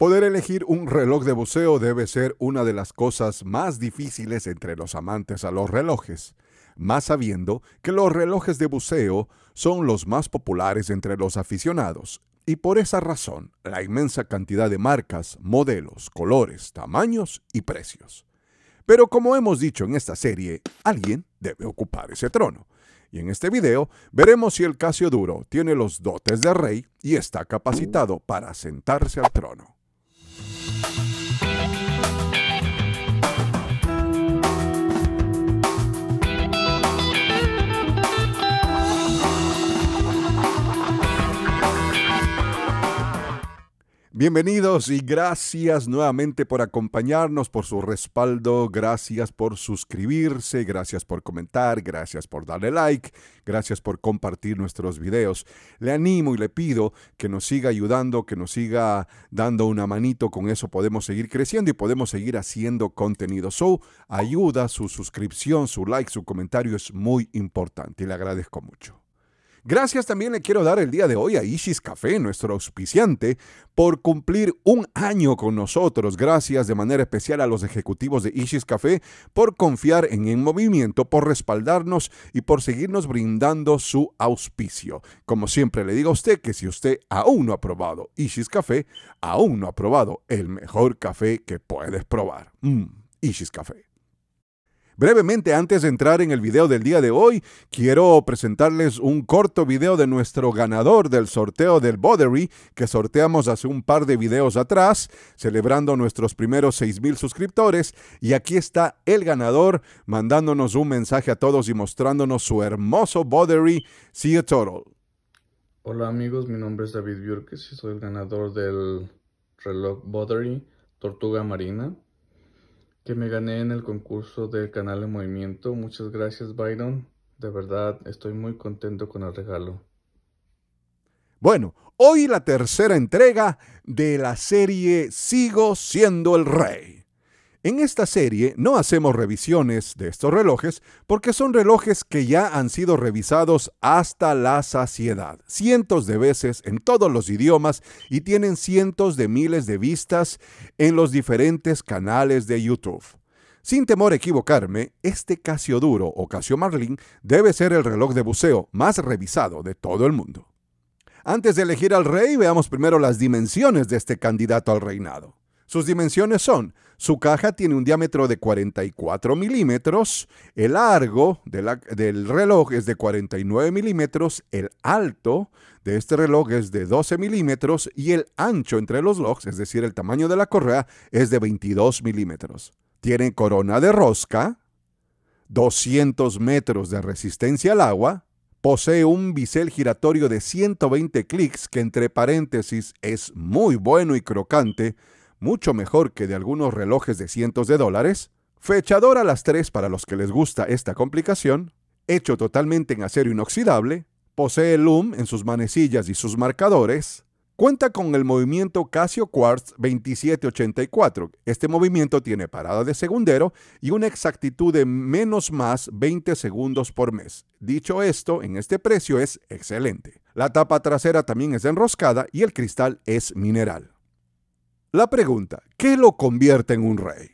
Poder elegir un reloj de buceo debe ser una de las cosas más difíciles entre los amantes a los relojes, más sabiendo que los relojes de buceo son los más populares entre los aficionados, y por esa razón la inmensa cantidad de marcas, modelos, colores, tamaños y precios. Pero como hemos dicho en esta serie, alguien debe ocupar ese trono. Y en este video veremos si el Casio Duro tiene los dotes de rey y está capacitado para sentarse al trono. Bienvenidos y gracias nuevamente por acompañarnos, por su respaldo, gracias por suscribirse, gracias por comentar, gracias por darle like, gracias por compartir nuestros videos. Le animo y le pido que nos siga ayudando, que nos siga dando una manito, con eso podemos seguir creciendo y podemos seguir haciendo contenido. Su ayuda, su suscripción, su like, su comentario es muy importante y le agradezco mucho. Gracias también le quiero dar el día de hoy a Isis Café, nuestro auspiciante, por cumplir un año con nosotros. Gracias de manera especial a los ejecutivos de Ishis Café por confiar en el movimiento, por respaldarnos y por seguirnos brindando su auspicio. Como siempre le digo a usted que si usted aún no ha probado Isis Café, aún no ha probado el mejor café que puedes probar. Mm, Ishis Café. Brevemente, antes de entrar en el video del día de hoy, quiero presentarles un corto video de nuestro ganador del sorteo del Bodery que sorteamos hace un par de videos atrás, celebrando nuestros primeros 6,000 suscriptores. Y aquí está el ganador mandándonos un mensaje a todos y mostrándonos su hermoso Bodery Sea total. Hola amigos, mi nombre es David Bjorkes y soy el ganador del reloj Bodery Tortuga Marina que me gané en el concurso del canal de movimiento. Muchas gracias, Byron. De verdad, estoy muy contento con el regalo. Bueno, hoy la tercera entrega de la serie Sigo siendo el rey. En esta serie no hacemos revisiones de estos relojes porque son relojes que ya han sido revisados hasta la saciedad, cientos de veces en todos los idiomas y tienen cientos de miles de vistas en los diferentes canales de YouTube. Sin temor a equivocarme, este Casio Duro o Casio Marlin debe ser el reloj de buceo más revisado de todo el mundo. Antes de elegir al rey, veamos primero las dimensiones de este candidato al reinado. Sus dimensiones son, su caja tiene un diámetro de 44 milímetros, el largo del reloj es de 49 milímetros, el alto de este reloj es de 12 milímetros y el ancho entre los logs, es decir, el tamaño de la correa, es de 22 milímetros. Tiene corona de rosca, 200 metros de resistencia al agua, posee un bisel giratorio de 120 clics que entre paréntesis es muy bueno y crocante, mucho mejor que de algunos relojes de cientos de dólares, fechador a las tres para los que les gusta esta complicación, hecho totalmente en acero inoxidable, posee Loom en sus manecillas y sus marcadores, cuenta con el movimiento Casio Quartz 2784. Este movimiento tiene parada de segundero y una exactitud de menos más 20 segundos por mes. Dicho esto, en este precio es excelente. La tapa trasera también es enroscada y el cristal es mineral. La pregunta, ¿qué lo convierte en un rey?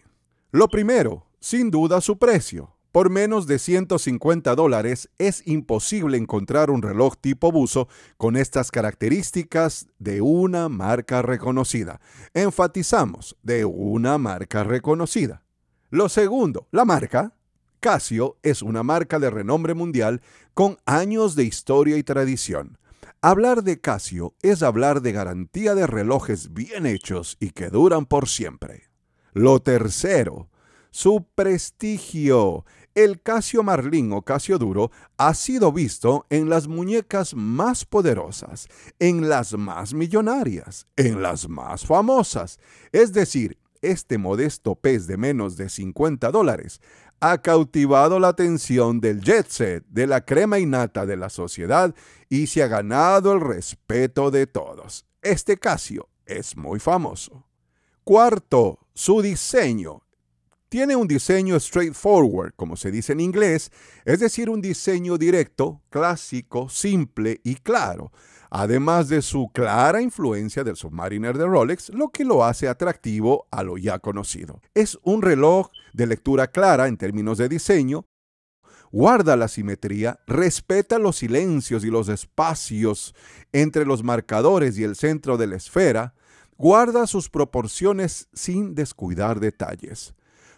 Lo primero, sin duda su precio. Por menos de 150 dólares es imposible encontrar un reloj tipo buzo con estas características de una marca reconocida. Enfatizamos, de una marca reconocida. Lo segundo, la marca. Casio es una marca de renombre mundial con años de historia y tradición. Hablar de Casio es hablar de garantía de relojes bien hechos y que duran por siempre. Lo tercero, su prestigio. El Casio Marlín o Casio Duro ha sido visto en las muñecas más poderosas, en las más millonarias, en las más famosas. Es decir, este modesto pez de menos de 50 dólares ha cautivado la atención del jet set, de la crema innata de la sociedad y se ha ganado el respeto de todos. Este Casio es muy famoso. Cuarto, su diseño. Tiene un diseño straightforward, como se dice en inglés, es decir, un diseño directo, clásico, simple y claro además de su clara influencia del Submariner de Rolex, lo que lo hace atractivo a lo ya conocido. Es un reloj de lectura clara en términos de diseño, guarda la simetría, respeta los silencios y los espacios entre los marcadores y el centro de la esfera, guarda sus proporciones sin descuidar detalles.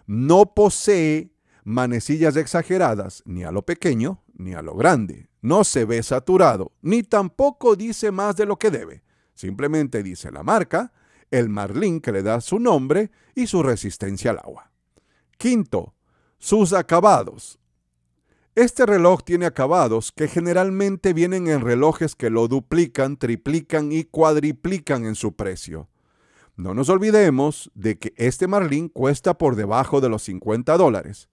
No posee manecillas exageradas ni a lo pequeño ni a lo grande, no se ve saturado, ni tampoco dice más de lo que debe. Simplemente dice la marca, el marlín que le da su nombre y su resistencia al agua. Quinto, sus acabados. Este reloj tiene acabados que generalmente vienen en relojes que lo duplican, triplican y cuadriplican en su precio. No nos olvidemos de que este marlín cuesta por debajo de los 50 dólares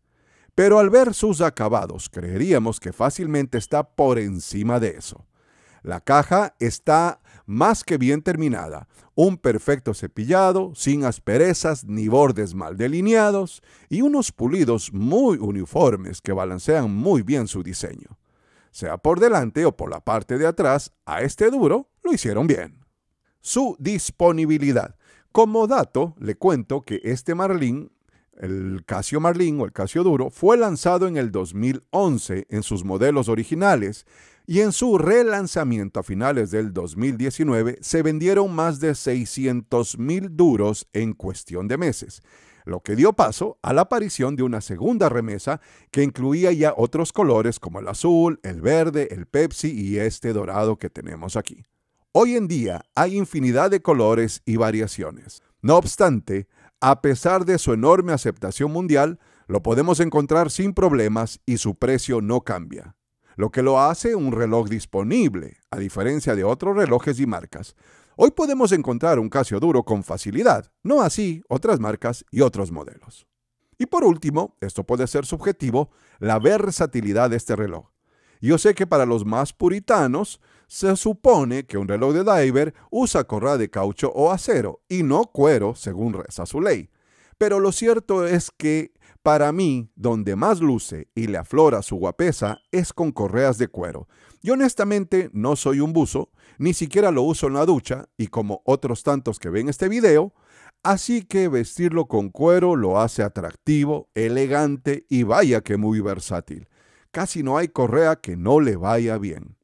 pero al ver sus acabados creeríamos que fácilmente está por encima de eso. La caja está más que bien terminada, un perfecto cepillado, sin asperezas ni bordes mal delineados y unos pulidos muy uniformes que balancean muy bien su diseño. Sea por delante o por la parte de atrás, a este duro lo hicieron bien. Su disponibilidad. Como dato, le cuento que este Marlin el Casio Marlin o el Casio Duro fue lanzado en el 2011 en sus modelos originales y en su relanzamiento a finales del 2019 se vendieron más de mil duros en cuestión de meses, lo que dio paso a la aparición de una segunda remesa que incluía ya otros colores como el azul, el verde, el Pepsi y este dorado que tenemos aquí. Hoy en día hay infinidad de colores y variaciones. No obstante, a pesar de su enorme aceptación mundial, lo podemos encontrar sin problemas y su precio no cambia, lo que lo hace un reloj disponible, a diferencia de otros relojes y marcas. Hoy podemos encontrar un Casio duro con facilidad, no así otras marcas y otros modelos. Y por último, esto puede ser subjetivo, la versatilidad de este reloj. Yo sé que para los más puritanos, se supone que un reloj de diver usa correa de caucho o acero y no cuero, según reza su ley. Pero lo cierto es que para mí, donde más luce y le aflora su guapesa es con correas de cuero. Yo honestamente no soy un buzo, ni siquiera lo uso en la ducha y como otros tantos que ven este video, así que vestirlo con cuero lo hace atractivo, elegante y vaya que muy versátil. Casi no hay correa que no le vaya bien.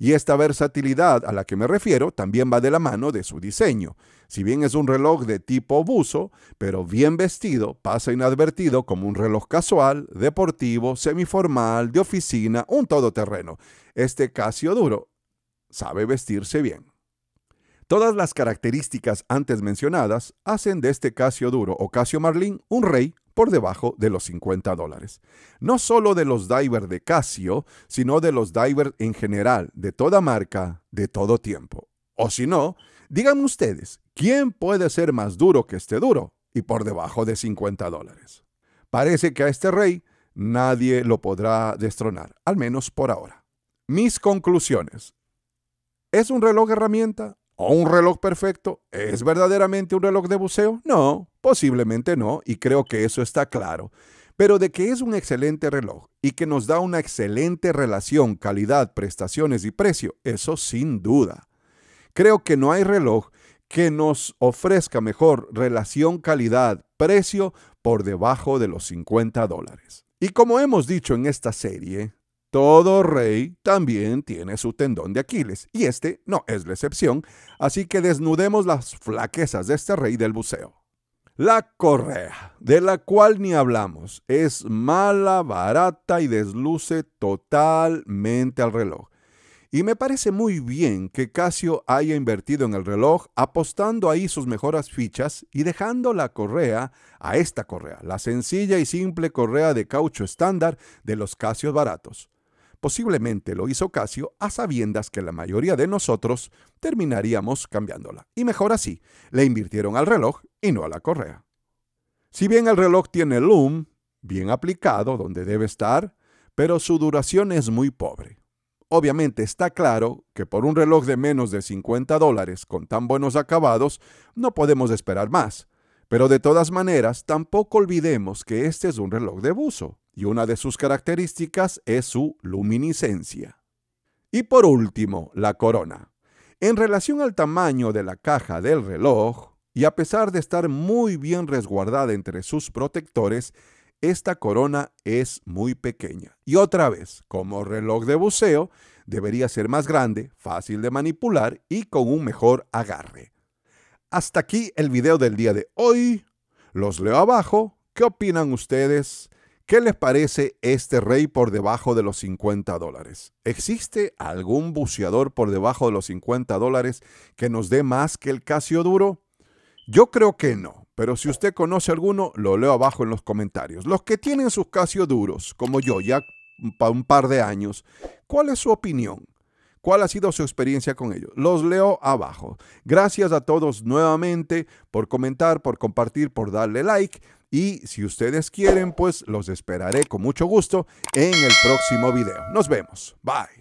Y esta versatilidad a la que me refiero también va de la mano de su diseño. Si bien es un reloj de tipo buzo, pero bien vestido, pasa inadvertido como un reloj casual, deportivo, semiformal, de oficina, un todoterreno. Este Casio Duro sabe vestirse bien. Todas las características antes mencionadas hacen de este Casio Duro o Casio Marlín un rey por debajo de los 50 dólares. No solo de los divers de Casio, sino de los divers en general, de toda marca, de todo tiempo. O si no, digan ustedes, ¿quién puede ser más duro que este duro y por debajo de 50 dólares? Parece que a este rey nadie lo podrá destronar, al menos por ahora. Mis conclusiones. ¿Es un reloj herramienta? un reloj perfecto es verdaderamente un reloj de buceo? No, posiblemente no, y creo que eso está claro. Pero de que es un excelente reloj y que nos da una excelente relación calidad, prestaciones y precio, eso sin duda. Creo que no hay reloj que nos ofrezca mejor relación calidad-precio por debajo de los 50 dólares. Y como hemos dicho en esta serie, todo rey también tiene su tendón de Aquiles, y este no es la excepción, así que desnudemos las flaquezas de este rey del buceo. La correa, de la cual ni hablamos, es mala, barata y desluce totalmente al reloj. Y me parece muy bien que Casio haya invertido en el reloj, apostando ahí sus mejoras fichas y dejando la correa a esta correa, la sencilla y simple correa de caucho estándar de los Casios baratos. Posiblemente lo hizo Casio a sabiendas que la mayoría de nosotros terminaríamos cambiándola. Y mejor así, le invirtieron al reloj y no a la correa. Si bien el reloj tiene loom, bien aplicado donde debe estar, pero su duración es muy pobre. Obviamente está claro que por un reloj de menos de 50 dólares con tan buenos acabados no podemos esperar más, pero de todas maneras tampoco olvidemos que este es un reloj de buzo y una de sus características es su luminiscencia. Y por último, la corona. En relación al tamaño de la caja del reloj, y a pesar de estar muy bien resguardada entre sus protectores, esta corona es muy pequeña. Y otra vez, como reloj de buceo, debería ser más grande, fácil de manipular y con un mejor agarre. Hasta aquí el video del día de hoy. Los leo abajo. ¿Qué opinan ustedes? ¿Qué les parece este rey por debajo de los 50 dólares? ¿Existe algún buceador por debajo de los 50 dólares que nos dé más que el Casio Duro? Yo creo que no, pero si usted conoce alguno, lo leo abajo en los comentarios. Los que tienen sus Casio duros, como yo, ya para un par de años, ¿cuál es su opinión? ¿Cuál ha sido su experiencia con ellos? Los leo abajo. Gracias a todos nuevamente por comentar, por compartir, por darle like. Y si ustedes quieren, pues los esperaré con mucho gusto en el próximo video. Nos vemos. Bye.